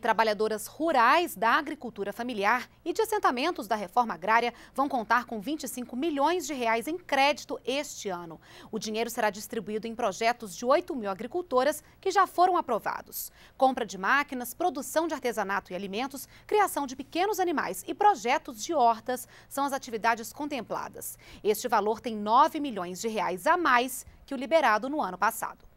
Trabalhadoras rurais da agricultura familiar e de assentamentos da reforma agrária vão contar com 25 milhões de reais em crédito este ano. O dinheiro será distribuído em projetos de 8 mil agricultoras que já foram aprovados. Compra de máquinas, produção de artesanato e alimentos, criação de pequenos animais e projetos de hortas são as atividades contempladas. Este valor tem 9 milhões de reais a mais que o liberado no ano passado.